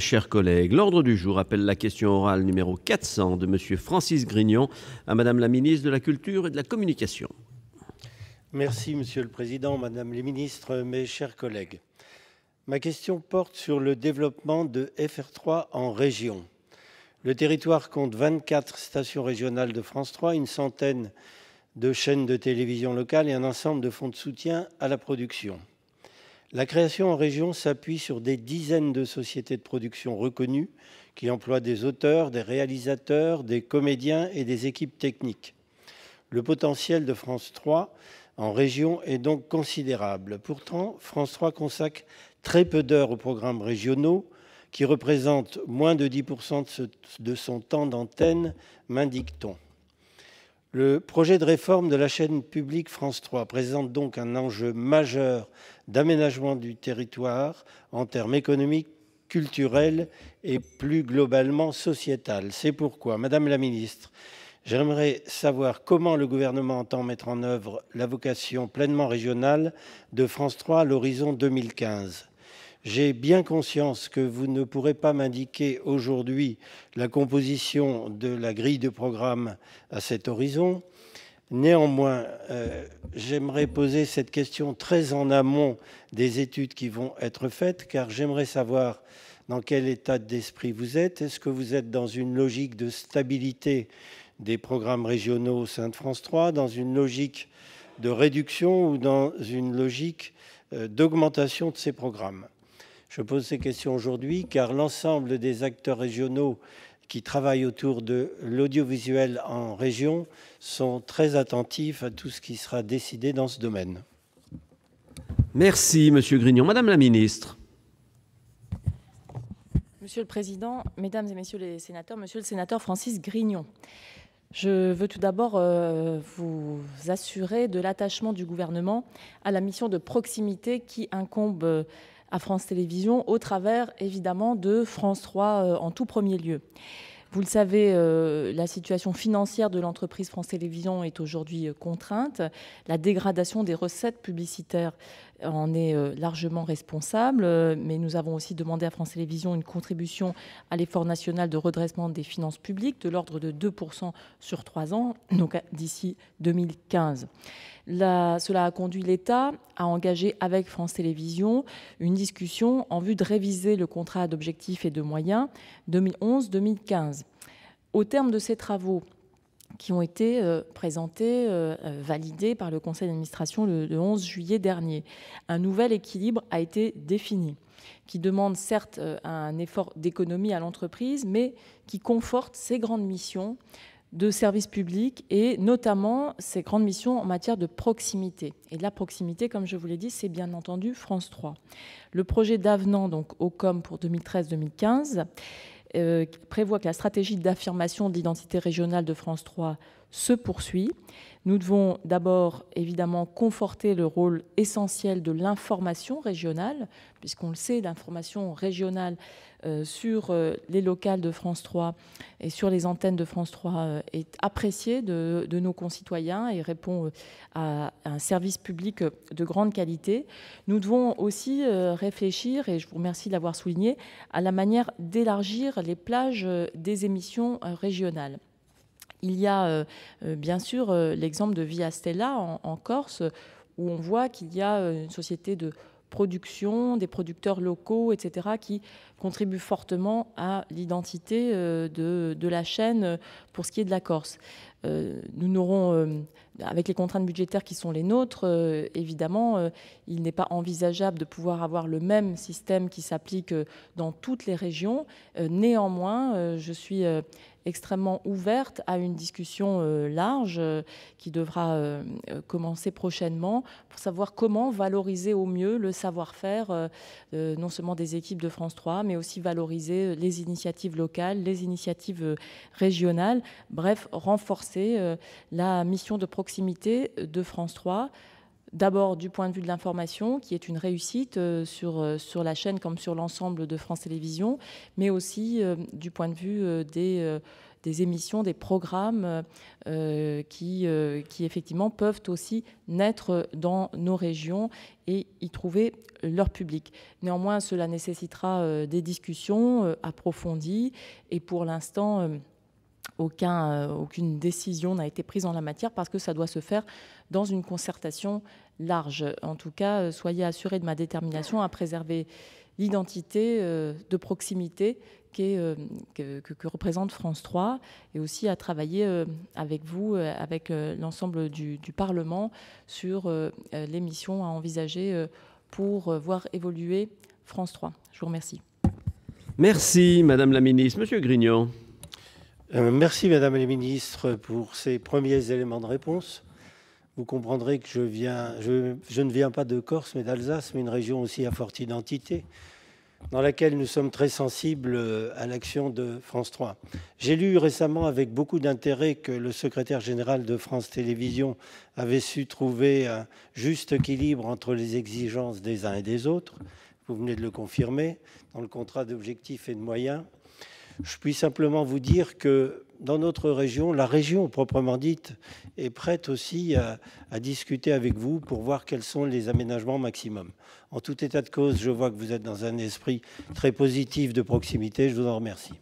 Chers collègues, l'ordre du jour appelle la question orale numéro 400 de M. Francis Grignon à Madame la ministre de la Culture et de la Communication. Merci Monsieur le Président, Madame les ministres, mes chers collègues. Ma question porte sur le développement de FR3 en région. Le territoire compte 24 stations régionales de France 3, une centaine de chaînes de télévision locales et un ensemble de fonds de soutien à la production. La création en région s'appuie sur des dizaines de sociétés de production reconnues qui emploient des auteurs, des réalisateurs, des comédiens et des équipes techniques. Le potentiel de France 3 en région est donc considérable. Pourtant, France 3 consacre très peu d'heures aux programmes régionaux, qui représentent moins de 10% de son temps d'antenne, m'indique-t-on. Le projet de réforme de la chaîne publique France 3 présente donc un enjeu majeur d'aménagement du territoire en termes économiques, culturels et plus globalement sociétal. C'est pourquoi, Madame la Ministre, j'aimerais savoir comment le gouvernement entend mettre en œuvre la vocation pleinement régionale de France 3 à l'horizon 2015. J'ai bien conscience que vous ne pourrez pas m'indiquer aujourd'hui la composition de la grille de programme à cet horizon. Néanmoins, euh, j'aimerais poser cette question très en amont des études qui vont être faites, car j'aimerais savoir dans quel état d'esprit vous êtes. Est-ce que vous êtes dans une logique de stabilité des programmes régionaux au sein de France 3, dans une logique de réduction ou dans une logique euh, d'augmentation de ces programmes je pose ces questions aujourd'hui car l'ensemble des acteurs régionaux qui travaillent autour de l'audiovisuel en région sont très attentifs à tout ce qui sera décidé dans ce domaine. Merci, Monsieur Grignon. Madame la Ministre. Monsieur le Président, Mesdames et Messieurs les sénateurs, Monsieur le sénateur Francis Grignon, je veux tout d'abord euh, vous assurer de l'attachement du gouvernement à la mission de proximité qui incombe euh, à France Télévisions au travers évidemment de France 3 euh, en tout premier lieu. Vous le savez, euh, la situation financière de l'entreprise France Télévisions est aujourd'hui euh, contrainte. La dégradation des recettes publicitaires en est euh, largement responsable, euh, mais nous avons aussi demandé à France Télévisions une contribution à l'effort national de redressement des finances publiques de l'ordre de 2% sur 3 ans, donc d'ici 2015. cela a conduit l'État à engager avec France Télévisions une discussion en vue de réviser le contrat d'objectifs et de moyens 2011-2015. Au terme de ces travaux, qui ont été euh, présentés, euh, euh, validés par le conseil d'administration le, 11 juillet dernier. Un nouvel équilibre a été défini, qui demande certes un effort d'économie à l'entreprise, mais qui conforte ses grandes missions de service public et notamment ses grandes missions en matière de proximité. Et la proximité, comme je vous l'ai dit, c'est bien entendu France 3. Le projet d'avenant donc au COM pour 2013-2015 euh, prévoit que la stratégie d'affirmation d'identité régionale de France 3 se poursuit. Nous devons d'abord évidemment conforter le rôle essentiel de l'information régionale, puisqu'on le sait, l'information régionale euh, sur euh, les locales de France 3 et sur les antennes de France 3 euh, est appréciée de, nos concitoyens et répond à, un service public de grande qualité. Nous devons aussi réfléchir, et je vous remercie de l'avoir souligné, à la manière d'élargir les plages des émissions régionales. Il y a euh, euh, bien sûr euh, l'exemple de Via Stella en, Corse, où on voit qu'il y a une société de production, des producteurs locaux, etc., qui contribuent fortement à l'identité de, de, la chaîne pour ce qui est de la Corse. Nous n'aurons, avec les contraintes budgétaires qui sont les nôtres, évidemment, il n'est pas envisageable de pouvoir avoir le même système qui s'applique dans toutes les régions. Néanmoins, je suis extrêmement ouverte à une discussion euh, large euh, qui devra euh, commencer prochainement pour savoir comment valoriser au mieux le savoir-faire non seulement des équipes de France 3, mais aussi valoriser les initiatives locales, les initiatives régionales, bref, renforcer la mission de proximité de France 3 D'abord du point de vue de l'information, qui est une réussite euh, sur, euh, sur la chaîne comme sur l'ensemble de France Télévisions, mais aussi euh, du point de vue des des émissions, des programmes qui, qui effectivement peuvent aussi naître dans nos régions et y trouver leur public. Néanmoins, cela nécessitera des discussions approfondies et pour l'instant... Euh, aucune décision n'a été prise en la matière parce que ça doit se faire dans une concertation large. En tout cas, euh, soyez assurés de ma détermination à préserver l'identité euh, de proximité que, représente France 3 et aussi à travailler avec vous, avec l'ensemble du, Parlement sur les missions à envisager pour voir évoluer France 3. Je vous remercie. Merci, Madame la Ministre. Monsieur Grignon. Euh, merci, Madame la Ministre, pour ces premiers éléments de réponse. Vous comprendrez que je, viens, je, ne viens pas de Corse, mais d'Alsace, mais une région aussi à forte identité, dans laquelle nous sommes très sensibles euh, à l'action de France 3. J'ai lu récemment avec beaucoup d'intérêt que le secrétaire général de France Télévisions avait su trouver un juste équilibre entre les exigences des uns et des autres vous venez de le confirmer, dans le contrat d'objectifs et de moyens, je puis simplement vous dire que dans notre région, la région proprement dite, est prête aussi à, discuter avec vous pour voir quels sont les aménagements maximum. En tout état de cause, je vois que vous êtes dans un esprit très positif de proximité. Je vous en remercie.